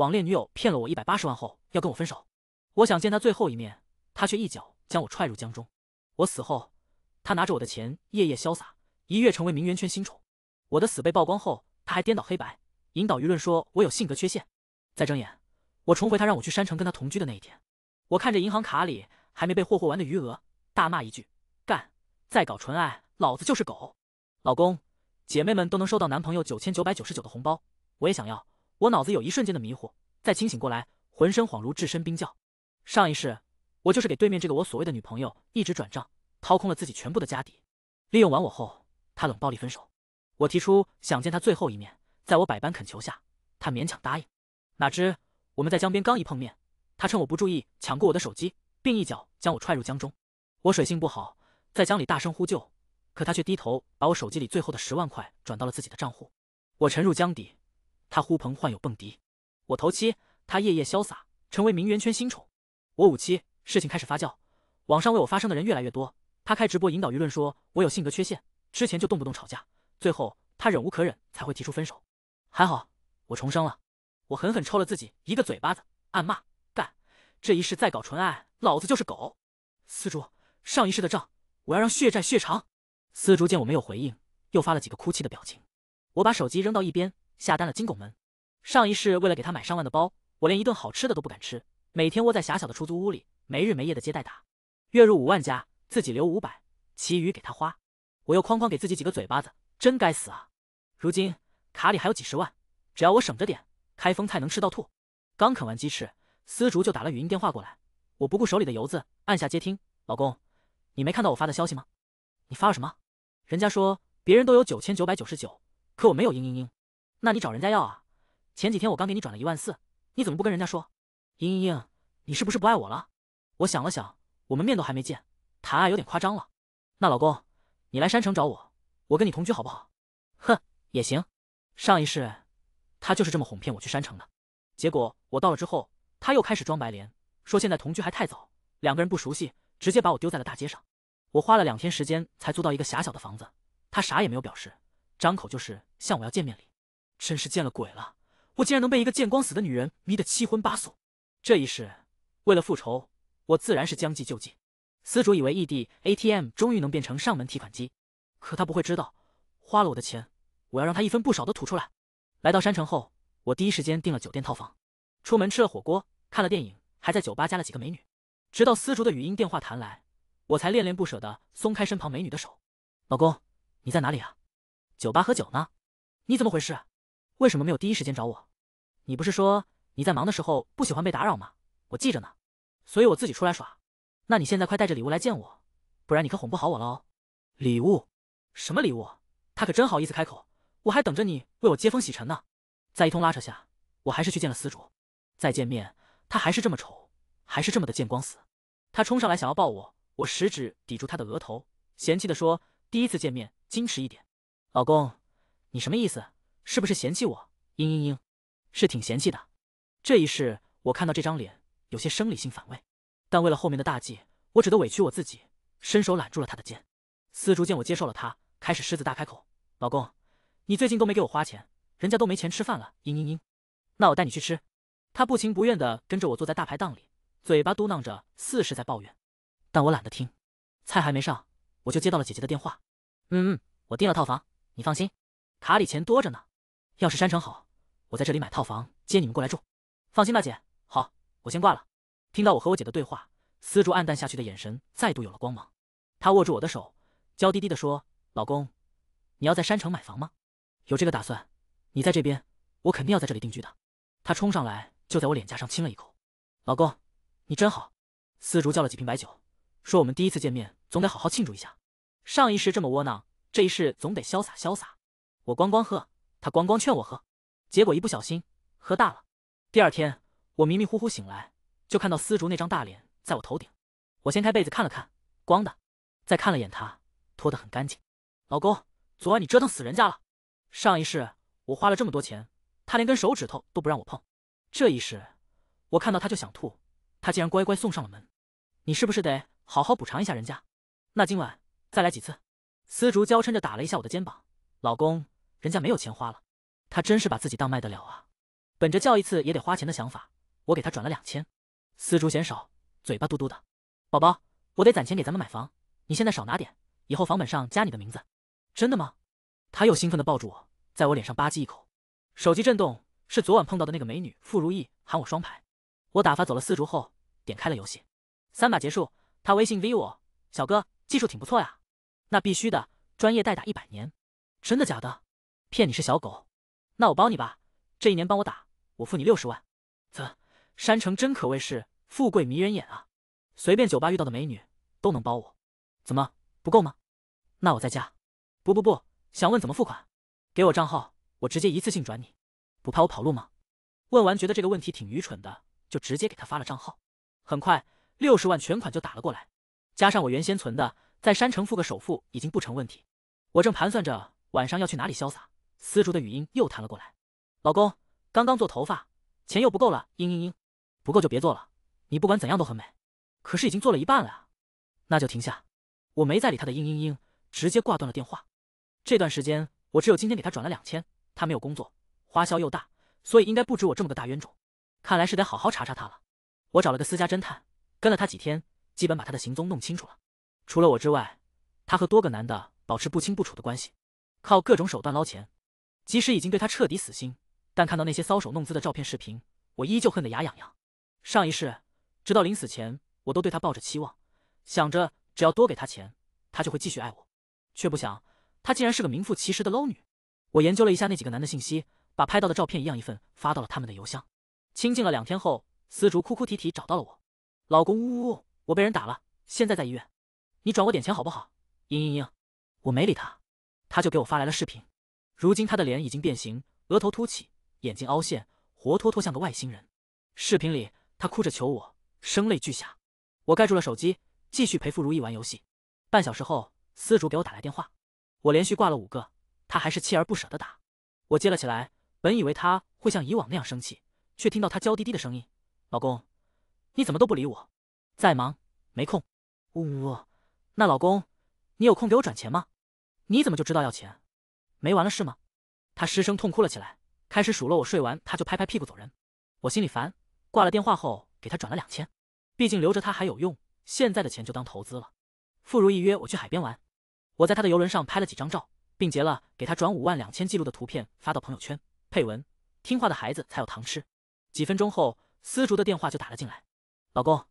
网恋女友骗了我一百八十万后要跟我分手，我想见她最后一面，她却一脚将我踹入江中。我死后，她拿着我的钱夜夜潇洒，一跃成为名媛圈新宠。我的死被曝光后，她还颠倒黑白，引导舆论说我有性格缺陷。再睁眼，我重回她让我去山城跟她同居的那一天。我看着银行卡里还没被霍霍完的余额，大骂一句：“干！再搞纯爱，老子就是狗！”老公，姐妹们都能收到男朋友九千九百九十九的红包，我也想要。我脑子有一瞬间的迷糊，再清醒过来，浑身恍如置身冰窖。上一世，我就是给对面这个我所谓的女朋友一直转账，掏空了自己全部的家底，利用完我后，他冷暴力分手。我提出想见他最后一面，在我百般恳求下，他勉强答应。哪知我们在江边刚一碰面，他趁我不注意抢过我的手机，并一脚将我踹入江中。我水性不好，在江里大声呼救，可他却低头把我手机里最后的十万块转到了自己的账户。我沉入江底。他呼朋唤友蹦迪，我头七，他夜夜潇洒，成为名媛圈新宠。我五七，事情开始发酵，网上为我发声的人越来越多。他开直播引导舆论，说我有性格缺陷，之前就动不动吵架，最后他忍无可忍才会提出分手。还好我重生了，我狠狠抽了自己一个嘴巴子，暗骂干，这一世再搞纯爱，老子就是狗。丝竹，上一世的账，我要让血债血偿。丝竹见我没有回应，又发了几个哭泣的表情。我把手机扔到一边。下单了金拱门，上一世为了给他买上万的包，我连一顿好吃的都不敢吃，每天窝在狭小的出租屋里，没日没夜的接待打，月入五万加，自己留五百，其余给他花，我又哐哐给自己几个嘴巴子，真该死啊！如今卡里还有几十万，只要我省着点，开封菜能吃到吐。刚啃完鸡翅，丝竹就打了语音电话过来，我不顾手里的油渍，按下接听，老公，你没看到我发的消息吗？你发了什么？人家说别人都有九千九百九十九，可我没有，嘤嘤嘤。那你找人家要啊！前几天我刚给你转了一万四，你怎么不跟人家说？嘤嘤嘤，你是不是不爱我了？我想了想，我们面都还没见，谈爱有点夸张了。那老公，你来山城找我，我跟你同居好不好？哼，也行。上一世，他就是这么哄骗我去山城的。结果我到了之后，他又开始装白莲，说现在同居还太早，两个人不熟悉，直接把我丢在了大街上。我花了两天时间才租到一个狭小的房子，他啥也没有表示，张口就是向我要见面礼。真是见了鬼了！我竟然能被一个见光死的女人迷得七荤八素。这一世为了复仇，我自然是将计就计。丝竹以为异地 ATM 终于能变成上门提款机，可他不会知道，花了我的钱，我要让他一分不少的吐出来。来到山城后，我第一时间订了酒店套房，出门吃了火锅，看了电影，还在酒吧加了几个美女。直到司竹的语音电话谈来，我才恋恋不舍地松开身旁美女的手。老公，你在哪里啊？酒吧喝酒呢？你怎么回事？为什么没有第一时间找我？你不是说你在忙的时候不喜欢被打扰吗？我记着呢，所以我自己出来耍。那你现在快带着礼物来见我，不然你可哄不好我喽。礼物？什么礼物？他可真好意思开口。我还等着你为我接风洗尘呢。在一通拉扯下，我还是去见了死主。再见面，他还是这么丑，还是这么的见光死。他冲上来想要抱我，我食指抵住他的额头，嫌弃的说：“第一次见面，矜持一点。”老公，你什么意思？是不是嫌弃我？嘤嘤嘤，是挺嫌弃的。这一世我看到这张脸，有些生理性反胃。但为了后面的大计，我只得委屈我自己，伸手揽住了他的肩。司竹见我接受了他，开始狮子大开口：“老公，你最近都没给我花钱，人家都没钱吃饭了。”嘤嘤嘤，那我带你去吃。他不情不愿地跟着我坐在大排档里，嘴巴嘟囔着，似是在抱怨，但我懒得听。菜还没上，我就接到了姐姐的电话：“嗯嗯，我订了套房，你放心，卡里钱多着呢。”要是山城好，我在这里买套房，接你们过来住。放心吧，姐。好，我先挂了。听到我和我姐的对话，丝竹暗淡下去的眼神再度有了光芒。她握住我的手，娇滴滴地说：“老公，你要在山城买房吗？有这个打算。你在这边，我肯定要在这里定居的。”她冲上来就在我脸颊上亲了一口：“老公，你真好。”丝竹叫了几瓶白酒，说：“我们第一次见面，总得好好庆祝一下。上一世这么窝囊，这一世总得潇洒潇洒。”我光光喝。他光光劝我喝，结果一不小心喝大了。第二天我迷迷糊糊醒来，就看到丝竹那张大脸在我头顶。我掀开被子看了看，光的；再看了眼他，脱得很干净。老公，昨晚你折腾死人家了。上一世我花了这么多钱，他连根手指头都不让我碰。这一世我看到他就想吐，他竟然乖乖送上了门。你是不是得好好补偿一下人家？那今晚再来几次？丝竹娇嗔着打了一下我的肩膀，老公。人家没有钱花了，他真是把自己当卖得了啊！本着叫一次也得花钱的想法，我给他转了两千。丝竹嫌少，嘴巴嘟嘟的，宝宝，我得攒钱给咱们买房，你现在少拿点，以后房本上加你的名字。真的吗？他又兴奋的抱住我，在我脸上吧唧一口。手机震动，是昨晚碰到的那个美女傅如意喊我双排。我打发走了丝竹后，点开了游戏。三把结束，他微信 V 我，小哥技术挺不错呀。那必须的，专业代打一百年。真的假的？骗你是小狗，那我帮你吧。这一年帮我打，我付你六十万。啧，山城真可谓是富贵迷人眼啊，随便酒吧遇到的美女都能包我。怎么不够吗？那我再加。不不不，想问怎么付款？给我账号，我直接一次性转你。不怕我跑路吗？问完觉得这个问题挺愚蠢的，就直接给他发了账号。很快，六十万全款就打了过来，加上我原先存的，在山城付个首付已经不成问题。我正盘算着晚上要去哪里潇洒。丝竹的语音又弹了过来，老公，刚刚做头发，钱又不够了。嘤嘤嘤，不够就别做了，你不管怎样都很美。可是已经做了一半了啊，那就停下。我没再理他的嘤嘤嘤，直接挂断了电话。这段时间我只有今天给他转了两千，他没有工作，花销又大，所以应该不止我这么个大冤种。看来是得好好查查他了。我找了个私家侦探，跟了他几天，基本把他的行踪弄清楚了。除了我之外，他和多个男的保持不清不楚的关系，靠各种手段捞钱。即使已经对他彻底死心，但看到那些搔首弄姿的照片视频，我依旧恨得牙痒痒。上一世，直到临死前，我都对他抱着期望，想着只要多给他钱，他就会继续爱我。却不想，他竟然是个名副其实的捞女。我研究了一下那几个男的信息，把拍到的照片一样一份发到了他们的邮箱。清静了两天后，丝竹哭哭啼啼找到了我：“老公，呜呜，我被人打了，现在在医院，你转我点钱好不好？”嘤嘤嘤，我没理他，他就给我发来了视频。如今他的脸已经变形，额头凸起，眼睛凹陷，活脱脱像个外星人。视频里，他哭着求我，声泪俱下。我盖住了手机，继续陪傅如意玩游戏。半小时后，司竹给我打来电话，我连续挂了五个，他还是锲而不舍的打。我接了起来，本以为他会像以往那样生气，却听到他娇滴滴的声音：“老公，你怎么都不理我？在忙？没空？呜呜，那老公，你有空给我转钱吗？你怎么就知道要钱？”没完了是吗？他失声痛哭了起来，开始数落我。睡完他就拍拍屁股走人，我心里烦。挂了电话后，给他转了两千，毕竟留着他还有用。现在的钱就当投资了。傅如意约我去海边玩，我在他的游轮上拍了几张照，并截了给他转五万两千记录的图片发到朋友圈，配文：听话的孩子才有糖吃。几分钟后，思竹的电话就打了进来。老公，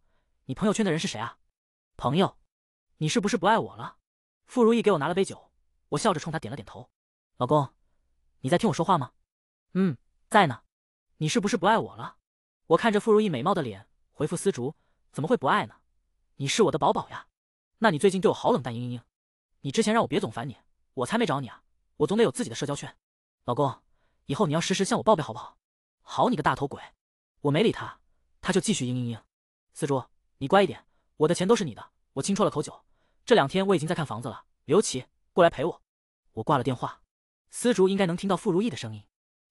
你朋友圈的人是谁啊？朋友，你是不是不爱我了？傅如意给我拿了杯酒，我笑着冲他点了点头。老公，你在听我说话吗？嗯，在呢。你是不是不爱我了？我看着傅如意美貌的脸，回复思竹，怎么会不爱呢？你是我的宝宝呀。那你最近对我好冷淡，嘤嘤嘤。你之前让我别总烦你，我才没找你啊。我总得有自己的社交圈。老公，以后你要时时向我报备好不好？好你个大头鬼！我没理他，他就继续嘤嘤嘤。思竹，你乖一点，我的钱都是你的。我轻啜了口酒。这两天我已经在看房子了。刘琦，过来陪我。我挂了电话。丝竹应该能听到傅如意的声音，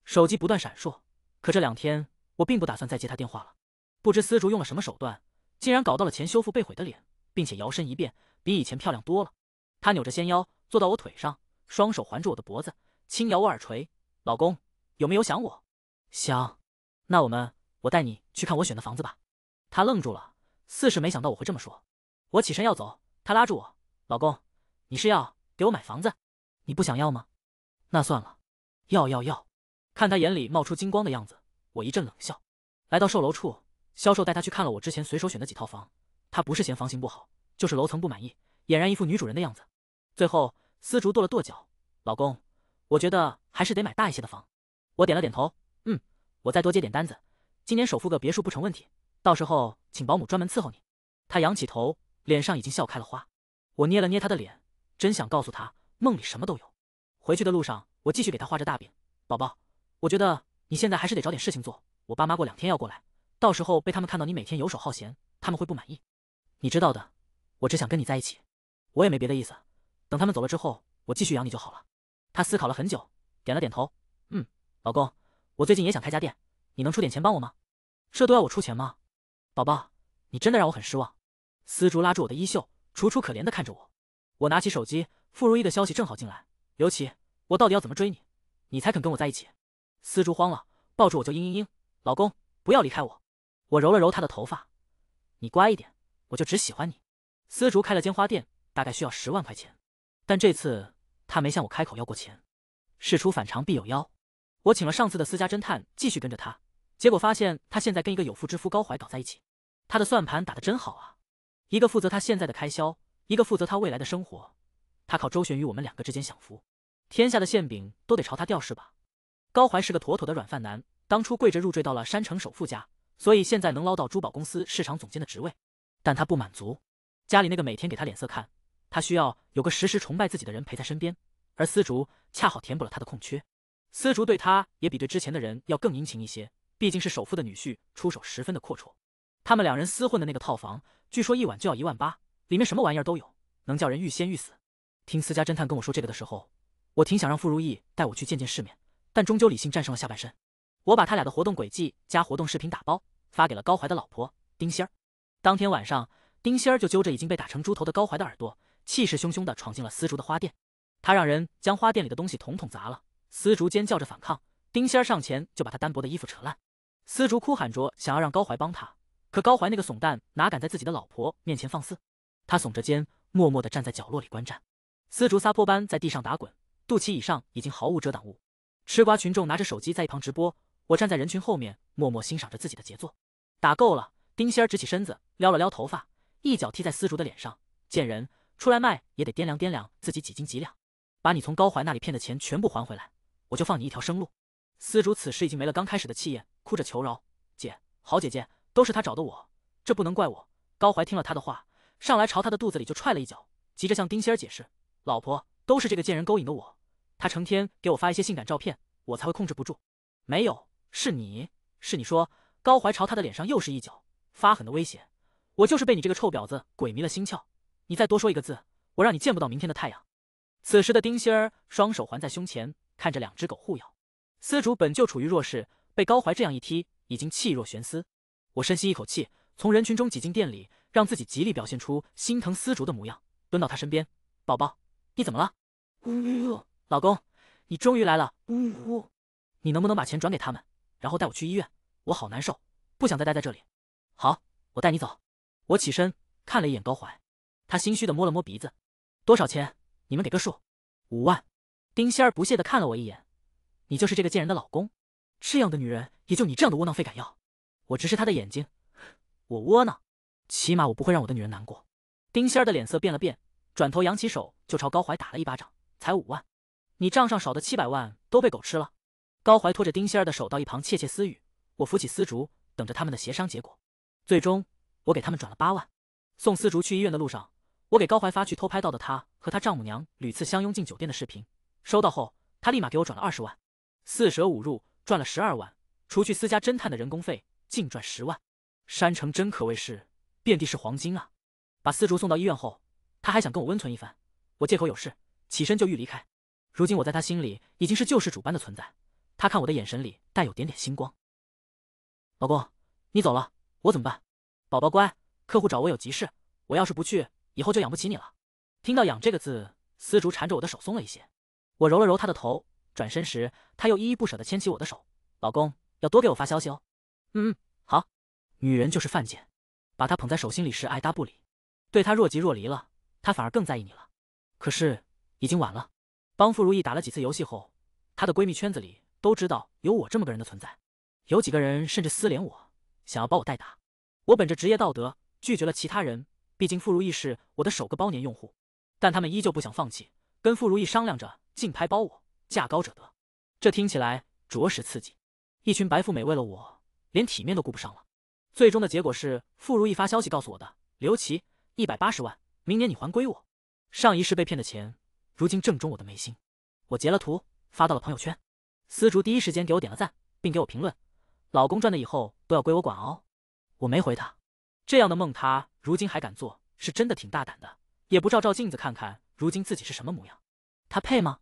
手机不断闪烁。可这两天我并不打算再接他电话了。不知丝竹用了什么手段，竟然搞到了钱修复被毁的脸，并且摇身一变，比以前漂亮多了。她扭着纤腰坐到我腿上，双手环住我的脖子，轻咬我耳垂：“老公，有没有想我？想，那我们我带你去看我选的房子吧。”她愣住了，似是没想到我会这么说。我起身要走，她拉住我：“老公，你是要给我买房子？你不想要吗？”那算了，要要要！看他眼里冒出金光的样子，我一阵冷笑。来到售楼处，销售带他去看了我之前随手选的几套房。他不是嫌房型不好，就是楼层不满意，俨然一副女主人的样子。最后，丝竹跺了跺脚：“老公，我觉得还是得买大一些的房。”我点了点头：“嗯，我再多接点单子，今年首付个别墅不成问题。到时候请保姆专门伺候你。”他仰起头，脸上已经笑开了花。我捏了捏他的脸，真想告诉他，梦里什么都有。回去的路上，我继续给他画着大饼，宝宝，我觉得你现在还是得找点事情做。我爸妈过两天要过来，到时候被他们看到你每天游手好闲，他们会不满意。你知道的，我只想跟你在一起，我也没别的意思。等他们走了之后，我继续养你就好了。他思考了很久，点了点头，嗯，老公，我最近也想开家店，你能出点钱帮我吗？这都要我出钱吗？宝宝，你真的让我很失望。思竹拉住我的衣袖，楚楚可怜地看着我。我拿起手机，傅如意的消息正好进来。刘琦，我到底要怎么追你，你才肯跟我在一起？思竹慌了，抱住我就嘤嘤嘤，老公不要离开我。我揉了揉她的头发，你乖一点，我就只喜欢你。思竹开了间花店，大概需要十万块钱，但这次她没向我开口要过钱。事出反常必有妖，我请了上次的私家侦探继续跟着他，结果发现他现在跟一个有妇之夫高怀搞在一起。他的算盘打得真好啊，一个负责他现在的开销，一个负责他未来的生活。他靠周旋于我们两个之间享福，天下的馅饼都得朝他掉是吧？高怀是个妥妥的软饭男，当初跪着入赘到了山城首富家，所以现在能捞到珠宝公司市场总监的职位。但他不满足，家里那个每天给他脸色看，他需要有个时时崇拜自己的人陪在身边，而丝竹恰好填补了他的空缺。丝竹对他也比对之前的人要更殷勤一些，毕竟是首富的女婿，出手十分的阔绰。他们两人厮混的那个套房，据说一晚就要一万八，里面什么玩意儿都有，能叫人欲仙欲死。听私家侦探跟我说这个的时候，我挺想让傅如意带我去见见世面，但终究理性战胜了下半身。我把他俩的活动轨迹加活动视频打包发给了高怀的老婆丁仙儿。当天晚上，丁仙儿就揪着已经被打成猪头的高怀的耳朵，气势汹汹地闯进了丝竹的花店。他让人将花店里的东西统统砸了。丝竹尖叫着反抗，丁仙儿上前就把他单薄的衣服扯烂。丝竹哭喊着想要让高怀帮他，可高怀那个怂蛋哪敢在自己的老婆面前放肆？他耸着肩，默默地站在角落里观战。丝竹撒泼般在地上打滚，肚脐以上已经毫无遮挡物。吃瓜群众拿着手机在一旁直播，我站在人群后面默默欣赏着自己的杰作。打够了，丁仙儿直起身子，撩了撩头发，一脚踢在丝竹的脸上。贱人，出来卖也得掂量掂量自己几斤几两，把你从高怀那里骗的钱全部还回来，我就放你一条生路。丝竹此时已经没了刚开始的气焰，哭着求饶：“姐，好姐姐，都是他找的我，这不能怪我。”高怀听了他的话，上来朝他的肚子里就踹了一脚，急着向丁仙儿解释。老婆都是这个贱人勾引的我，她成天给我发一些性感照片，我才会控制不住。没有，是你，是你说。高怀朝他的脸上又是一脚，发狠的威胁。我就是被你这个臭婊子鬼迷了心窍。你再多说一个字，我让你见不到明天的太阳。此时的丁心儿双手环在胸前，看着两只狗互咬。丝竹本就处于弱势，被高怀这样一踢，已经气若悬丝。我深吸一口气，从人群中挤进店里，让自己极力表现出心疼丝竹的模样，蹲到他身边，宝宝。你怎么了，呜，呜，老公，你终于来了，呜呜，你能不能把钱转给他们，然后带我去医院？我好难受，不想再待在这里。好，我带你走。我起身看了一眼高怀，他心虚的摸了摸鼻子。多少钱？你们给个数。五万。丁仙儿不屑的看了我一眼，你就是这个贱人的老公，这样的女人也就你这样的窝囊废敢要。我直视他的眼睛，我窝囊，起码我不会让我的女人难过。丁仙儿的脸色变了变，转头扬起手。就朝高怀打了一巴掌，才五万，你账上少的七百万都被狗吃了。高怀拖着丁仙儿的手到一旁窃窃私语。我扶起丝竹，等着他们的协商结果。最终，我给他们转了八万。送丝竹去医院的路上，我给高怀发去偷拍到的他和他丈母娘屡次相拥进酒店的视频。收到后，他立马给我转了二十万。四舍五入赚了十二万，除去私家侦探的人工费，净赚十万。山城真可谓是遍地是黄金啊！把丝竹送到医院后，他还想跟我温存一番。我借口有事，起身就欲离开。如今我在他心里已经是救世主般的存在，他看我的眼神里带有点点星光。老公，你走了我怎么办？宝宝乖，客户找我有急事，我要是不去，以后就养不起你了。听到“养”这个字，丝竹缠着我的手松了一些。我揉了揉她的头，转身时，他又依依不舍的牵起我的手。老公，要多给我发消息哦。嗯，嗯，好。女人就是犯贱，把她捧在手心里时爱搭不理，对她若即若离了，她反而更在意你了。可是已经晚了。帮傅如意打了几次游戏后，她的闺蜜圈子里都知道有我这么个人的存在。有几个人甚至私联我，想要帮我代打。我本着职业道德拒绝了其他人，毕竟傅如意是我的首个包年用户。但他们依旧不想放弃，跟傅如意商量着竞拍包我，价高者得。这听起来着实刺激。一群白富美为了我，连体面都顾不上了。最终的结果是，傅如意发消息告诉我的：刘琦，一百八十万，明年你还归我。上一世被骗的钱，如今正中我的眉心。我截了图发到了朋友圈，司竹第一时间给我点了赞，并给我评论：“老公赚的以后都要归我管哦。”我没回他。这样的梦，他如今还敢做，是真的挺大胆的，也不照照镜子看看，如今自己是什么模样？他配吗？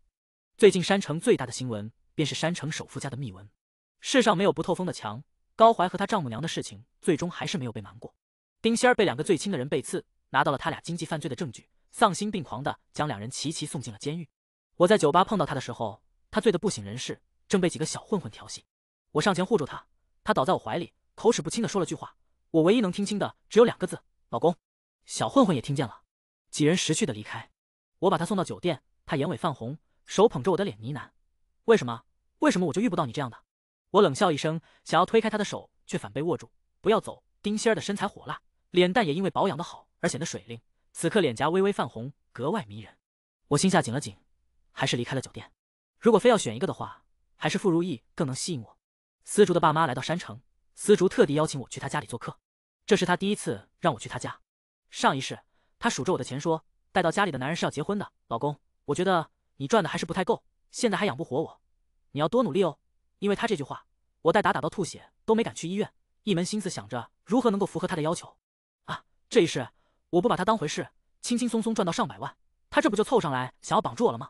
最近山城最大的新闻，便是山城首富家的秘闻。世上没有不透风的墙，高怀和他丈母娘的事情，最终还是没有被瞒过。丁仙儿被两个最亲的人背刺，拿到了他俩经济犯罪的证据。丧心病狂的将两人齐齐送进了监狱。我在酒吧碰到他的时候，他醉得不省人事，正被几个小混混调戏。我上前护住他，他倒在我怀里，口齿不清的说了句话。我唯一能听清的只有两个字：“老公。”小混混也听见了，几人识趣的离开。我把他送到酒店，他眼尾泛红，手捧着我的脸呢喃：“为什么？为什么我就遇不到你这样的？”我冷笑一声，想要推开他的手，却反被握住。不要走，丁仙儿的身材火辣，脸蛋也因为保养的好而显得水灵。此刻脸颊微微泛红，格外迷人。我心下紧了紧，还是离开了酒店。如果非要选一个的话，还是傅如意更能吸引我。司竹的爸妈来到山城，司竹特地邀请我去他家里做客。这是他第一次让我去他家。上一世，他数着我的钱说：“带到家里的男人是要结婚的，老公，我觉得你赚的还是不太够，现在还养不活我，你要多努力哦。”因为他这句话，我带打打到吐血都没敢去医院，一门心思想着如何能够符合他的要求。啊，这一世。我不把他当回事，轻轻松松赚到上百万，他这不就凑上来想要绑住我了吗？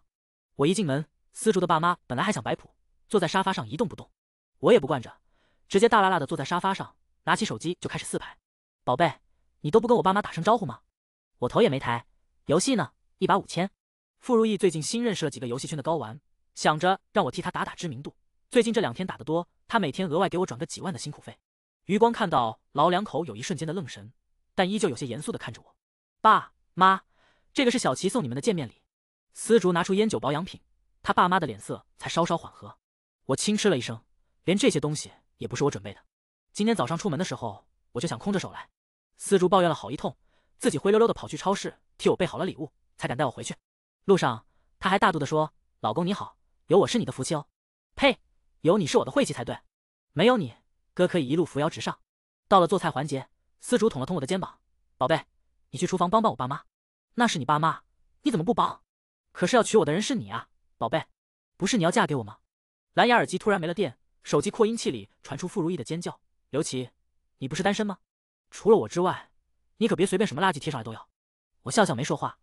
我一进门，丝竹的爸妈本来还想摆谱，坐在沙发上一动不动，我也不惯着，直接大拉拉的坐在沙发上，拿起手机就开始四排。宝贝，你都不跟我爸妈打声招呼吗？我头也没抬，游戏呢，一把五千。傅如意最近新认识了几个游戏圈的高玩，想着让我替他打打知名度，最近这两天打得多，他每天额外给我转个几万的辛苦费。余光看到老两口有一瞬间的愣神。但依旧有些严肃地看着我，爸妈，这个是小琪送你们的见面礼。丝竹拿出烟酒保养品，他爸妈的脸色才稍稍缓和。我轻嗤了一声，连这些东西也不是我准备的。今天早上出门的时候，我就想空着手来。丝竹抱怨了好一通，自己灰溜溜的跑去超市替我备好了礼物，才敢带我回去。路上，他还大度的说：“老公你好，有我是你的福气哦。”呸，有你是我的晦气才对。没有你，哥可以一路扶摇直上。到了做菜环节。丝竹捅了捅我的肩膀，宝贝，你去厨房帮帮我爸妈。那是你爸妈，你怎么不帮？可是要娶我的人是你啊，宝贝，不是你要嫁给我吗？蓝牙耳机突然没了电，手机扩音器里传出傅如意的尖叫。刘琦，你不是单身吗？除了我之外，你可别随便什么垃圾贴上来都要。我笑笑没说话，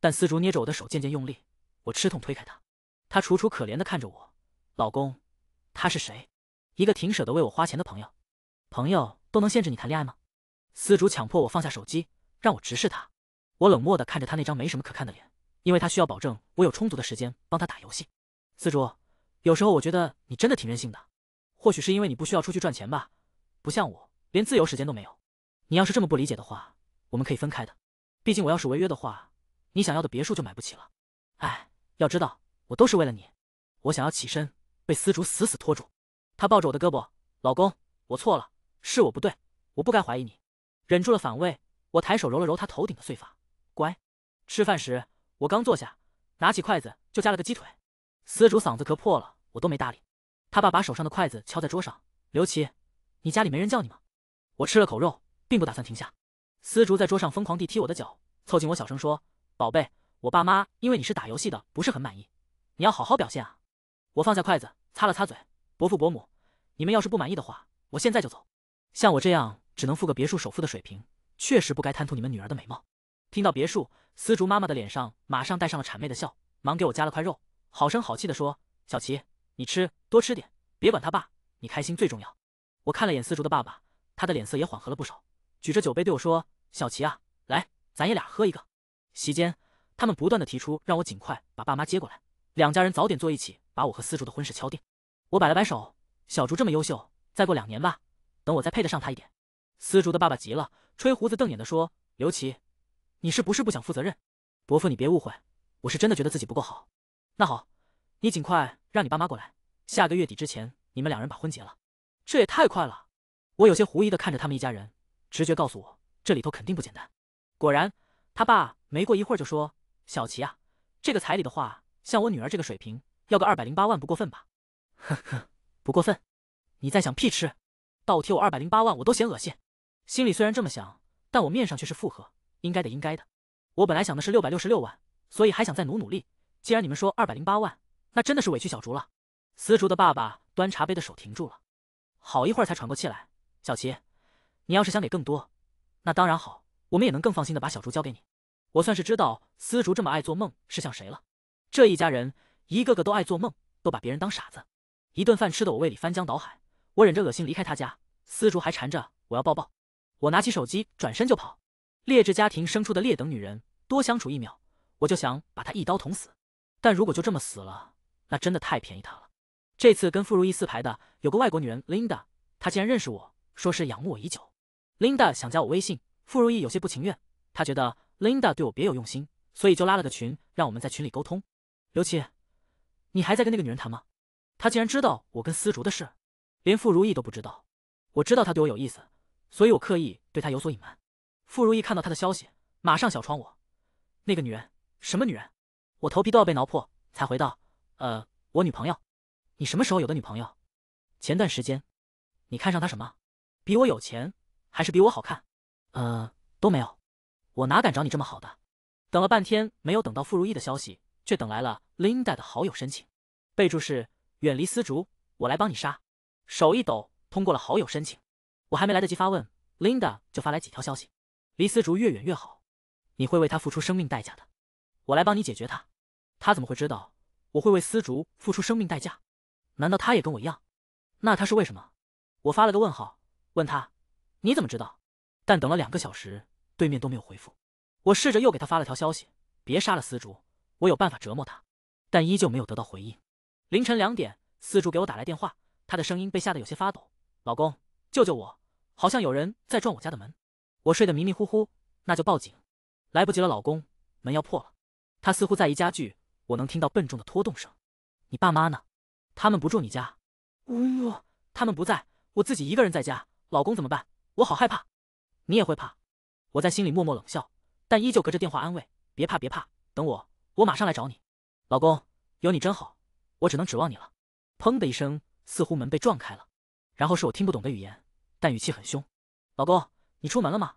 但丝竹捏着我的手渐渐用力，我吃痛推开他。他楚楚可怜的看着我，老公，他是谁？一个挺舍得为我花钱的朋友。朋友都能限制你谈恋爱吗？丝竹强迫我放下手机，让我直视他。我冷漠的看着他那张没什么可看的脸，因为他需要保证我有充足的时间帮他打游戏。丝竹，有时候我觉得你真的挺任性的，或许是因为你不需要出去赚钱吧，不像我连自由时间都没有。你要是这么不理解的话，我们可以分开的。毕竟我要是违约的话，你想要的别墅就买不起了。哎，要知道我都是为了你。我想要起身，被丝竹死死拖住。他抱着我的胳膊，老公，我错了，是我不对，我不该怀疑你。忍住了反胃，我抬手揉了揉他头顶的碎发，乖。吃饭时，我刚坐下，拿起筷子就夹了个鸡腿。丝竹嗓子咳破了，我都没搭理他。爸把手上的筷子敲在桌上，刘琦，你家里没人叫你吗？我吃了口肉，并不打算停下。丝竹在桌上疯狂地踢我的脚，凑近我小声说：“宝贝，我爸妈因为你是打游戏的不是很满意，你要好好表现啊。”我放下筷子，擦了擦嘴。伯父伯母，你们要是不满意的话，我现在就走。像我这样。只能付个别墅首付的水平，确实不该贪图你们女儿的美貌。听到别墅，司竹妈妈的脸上马上带上了谄媚的笑，忙给我夹了块肉，好声好气地说：“小齐，你吃，多吃点，别管他爸，你开心最重要。”我看了眼司竹的爸爸，他的脸色也缓和了不少，举着酒杯对我说：“小齐啊，来，咱爷俩喝一个。”席间，他们不断的提出让我尽快把爸妈接过来，两家人早点坐一起，把我和司竹的婚事敲定。我摆了摆手：“小竹这么优秀，再过两年吧，等我再配得上她一点。”丝竹的爸爸急了，吹胡子瞪眼的说：“刘琦，你是不是不想负责任？”伯父，你别误会，我是真的觉得自己不够好。那好，你尽快让你爸妈过来，下个月底之前你们两人把婚结了。这也太快了！我有些狐疑的看着他们一家人，直觉告诉我这里头肯定不简单。果然，他爸没过一会儿就说：“小琪啊，这个彩礼的话，像我女儿这个水平，要个二百零八万不过分吧？” 呵呵，不过分？你在想屁吃？倒贴我二百零八万我都嫌恶心！心里虽然这么想，但我面上却是附和，应该的，应该的。我本来想的是六百六十六万，所以还想再努努力。既然你们说二百零八万，那真的是委屈小竹了。丝竹的爸爸端茶杯的手停住了，好一会儿才喘过气来。小齐，你要是想给更多，那当然好，我们也能更放心的把小竹交给你。我算是知道司竹这么爱做梦是像谁了。这一家人一个个都爱做梦，都把别人当傻子。一顿饭吃的我胃里翻江倒海，我忍着恶心离开他家。司竹还缠着我要抱抱。我拿起手机，转身就跑。劣质家庭生出的劣等女人，多相处一秒，我就想把她一刀捅死。但如果就这么死了，那真的太便宜她了。这次跟傅如意四排的有个外国女人 Linda，她竟然认识我，说是仰慕我已久。Linda 想加我微信，傅如意有些不情愿，她觉得 Linda 对我别有用心，所以就拉了个群，让我们在群里沟通。刘琦，你还在跟那个女人谈吗？她竟然知道我跟丝竹的事，连傅如意都不知道。我知道她对我有意思。所以我刻意对她有所隐瞒。傅如意看到她的消息，马上小窗我：“那个女人，什么女人？”我头皮都要被挠破，才回道：“呃，我女朋友。”“你什么时候有的女朋友？”“前段时间。”“你看上她什么？比我有钱，还是比我好看？”“呃，都没有。”“我哪敢找你这么好的？”等了半天没有等到傅如意的消息，却等来了 Linda 的好友申请，备注是“远离丝竹，我来帮你杀”。手一抖，通过了好友申请。我还没来得及发问，Linda 就发来几条消息：“离丝竹越远越好，你会为他付出生命代价的。我来帮你解决他。”他怎么会知道我会为丝竹付出生命代价？难道他也跟我一样？那他是为什么？我发了个问号问他：“你怎么知道？”但等了两个小时，对面都没有回复。我试着又给他发了条消息：“别杀了丝竹，我有办法折磨他。”但依旧没有得到回应。凌晨两点，丝竹给我打来电话，他的声音被吓得有些发抖：“老公。”救救我！好像有人在撞我家的门。我睡得迷迷糊糊，那就报警。来不及了，老公，门要破了。他似乎在移家具，我能听到笨重的拖动声。你爸妈呢？他们不住你家？呜，他们不在，我自己一个人在家。老公怎么办？我好害怕。你也会怕。我在心里默默冷笑，但依旧隔着电话安慰：别怕，别怕，等我，我马上来找你。老公，有你真好，我只能指望你了。砰的一声，似乎门被撞开了。然后是我听不懂的语言，但语气很凶。老公，你出门了吗？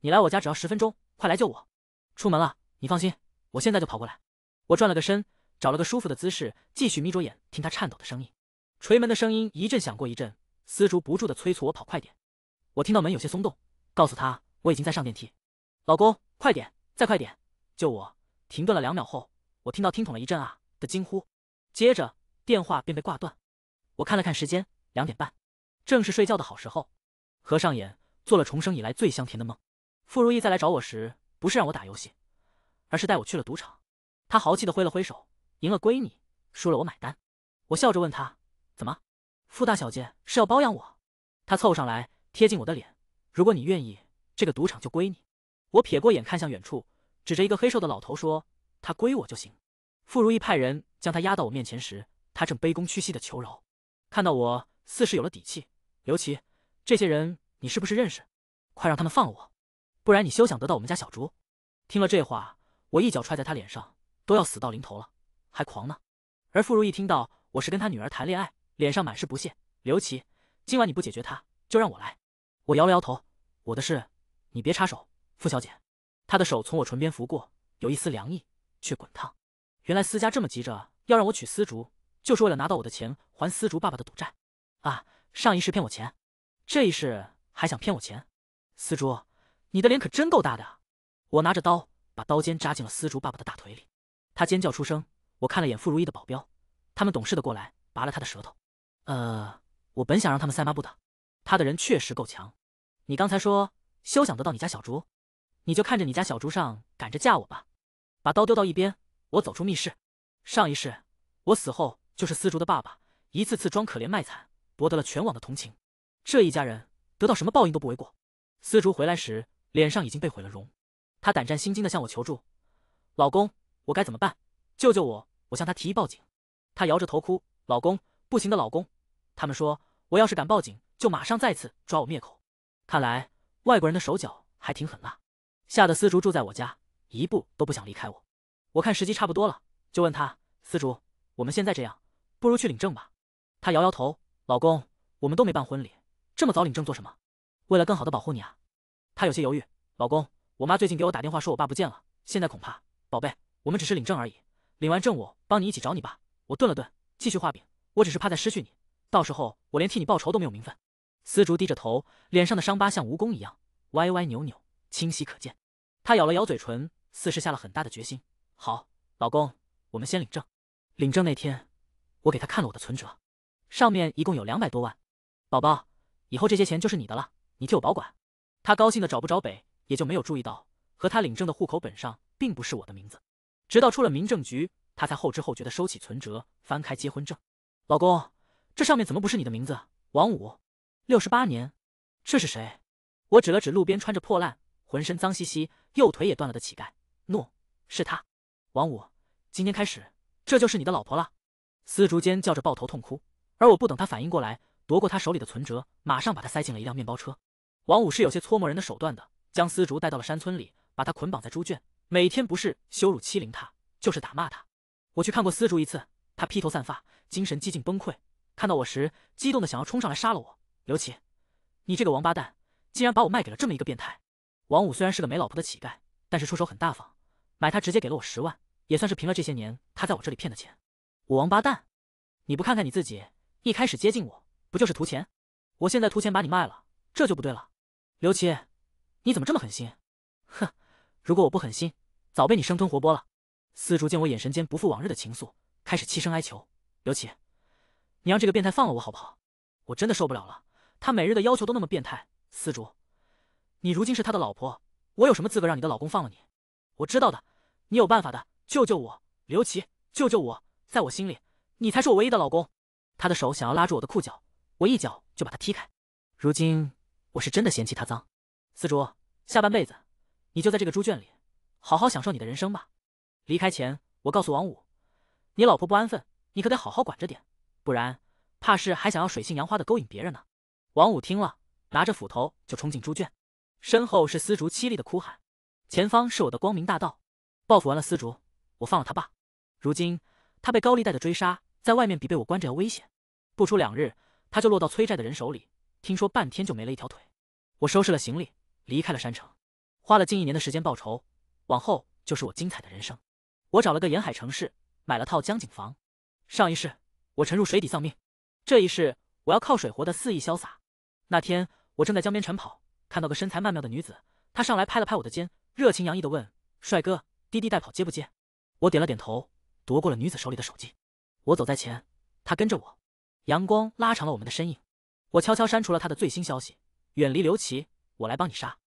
你来我家只要十分钟，快来救我！出门了，你放心，我现在就跑过来。我转了个身，找了个舒服的姿势，继续眯着眼听他颤抖的声音。锤门的声音一阵响过一阵，丝竹不住的催促我跑快点。我听到门有些松动，告诉他我已经在上电梯。老公，快点，再快点，救我！停顿了两秒后，我听到听筒了一阵啊的惊呼，接着电话便被挂断。我看了看时间，两点半。正是睡觉的好时候，合上眼，做了重生以来最香甜的梦。傅如意再来找我时，不是让我打游戏，而是带我去了赌场。他豪气的挥了挥手，赢了归你，输了我买单。我笑着问他：“怎么，傅大小姐是要包养我？”他凑上来，贴近我的脸：“如果你愿意，这个赌场就归你。”我撇过眼，看向远处，指着一个黑瘦的老头说：“他归我就行。”傅如意派人将他押到我面前时，他正卑躬屈膝的求饶。看到我，似是有了底气。刘琦，这些人你是不是认识？快让他们放了我，不然你休想得到我们家小竹。听了这话，我一脚踹在他脸上，都要死到临头了，还狂呢。而傅如意听到我是跟他女儿谈恋爱，脸上满是不屑。刘琦，今晚你不解决他，就让我来。我摇了摇头，我的事你别插手，傅小姐。她的手从我唇边拂过，有一丝凉意，却滚烫。原来思家这么急着要让我娶司竹，就是为了拿到我的钱还司竹爸爸的赌债啊。上一世骗我钱，这一世还想骗我钱？司竹，你的脸可真够大的啊！我拿着刀，把刀尖扎进了司竹爸爸的大腿里，他尖叫出声。我看了眼傅如意的保镖，他们懂事的过来拔了他的舌头。呃，我本想让他们塞抹布的。他的人确实够强。你刚才说休想得到你家小竹，你就看着你家小竹上赶着嫁我吧。把刀丢到一边，我走出密室。上一世，我死后就是司竹的爸爸，一次次装可怜卖惨。博得了全网的同情，这一家人得到什么报应都不为过。丝竹回来时，脸上已经被毁了容，她胆战心惊的向我求助：“老公，我该怎么办？救救我！”我向她提议报警，她摇着头哭：“老公，不行的，老公！他们说我要是敢报警，就马上再次抓我灭口。看来外国人的手脚还挺狠辣，吓得丝竹住在我家，一步都不想离开我。我看时机差不多了，就问他：“丝竹，我们现在这样，不如去领证吧？”他摇摇头。老公，我们都没办婚礼，这么早领证做什么？为了更好的保护你啊。他有些犹豫。老公，我妈最近给我打电话说，我爸不见了，现在恐怕……宝贝，我们只是领证而已，领完证我帮你一起找你爸。我顿了顿，继续画饼。我只是怕再失去你，到时候我连替你报仇都没有名分。司竹低着头，脸上的伤疤像蜈蚣一样歪歪扭扭，清晰可见。他咬了咬嘴唇，似是下了很大的决心。好，老公，我们先领证。领证那天，我给他看了我的存折。上面一共有两百多万，宝宝，以后这些钱就是你的了，你替我保管。他高兴的找不着北，也就没有注意到和他领证的户口本上并不是我的名字。直到出了民政局，他才后知后觉的收起存折，翻开结婚证。老公，这上面怎么不是你的名字？王五，六十八年，这是谁？我指了指路边穿着破烂、浑身脏兮兮、右腿也断了的乞丐。诺，是他。王五，今天开始，这就是你的老婆了。丝竹间叫着，抱头痛哭。而我不等他反应过来，夺过他手里的存折，马上把他塞进了一辆面包车。王五是有些搓磨人的手段的，将丝竹带到了山村里，把他捆绑在猪圈，每天不是羞辱欺凌他，就是打骂他。我去看过丝竹一次，他披头散发，精神几近崩溃。看到我时，激动的想要冲上来杀了我。刘琦，你这个王八蛋，竟然把我卖给了这么一个变态！王五虽然是个没老婆的乞丐，但是出手很大方，买他直接给了我十万，也算是平了这些年他在我这里骗的钱。我王八蛋，你不看看你自己？一开始接近我不就是图钱？我现在图钱把你卖了，这就不对了。刘琦，你怎么这么狠心？哼，如果我不狠心，早被你生吞活剥了。丝竹见我眼神间不复往日的情愫，开始凄声哀求：“刘琦，你让这个变态放了我好不好？我真的受不了了，他每日的要求都那么变态。”丝竹，你如今是他的老婆，我有什么资格让你的老公放了你？我知道的，你有办法的，救救我，刘琦，救救我！在我心里，你才是我唯一的老公。他的手想要拉住我的裤脚，我一脚就把他踢开。如今我是真的嫌弃他脏。丝竹，下半辈子你就在这个猪圈里，好好享受你的人生吧。离开前，我告诉王五，你老婆不安分，你可得好好管着点，不然怕是还想要水性杨花的勾引别人呢。王五听了，拿着斧头就冲进猪圈，身后是丝竹凄厉的哭喊，前方是我的光明大道。报复完了丝竹，我放了他爸。如今他被高利贷的追杀，在外面比被我关着要危险。不出两日，他就落到催债的人手里。听说半天就没了一条腿。我收拾了行李，离开了山城。花了近一年的时间报仇，往后就是我精彩的人生。我找了个沿海城市，买了套江景房。上一世我沉入水底丧命，这一世我要靠水活得肆意潇洒。那天我正在江边晨跑，看到个身材曼妙的女子，她上来拍了拍我的肩，热情洋溢的问：“帅哥，滴滴代跑接不接？”我点了点头，夺过了女子手里的手机。我走在前，她跟着我。阳光拉长了我们的身影，我悄悄删除了他的最新消息，远离刘琦，我来帮你杀。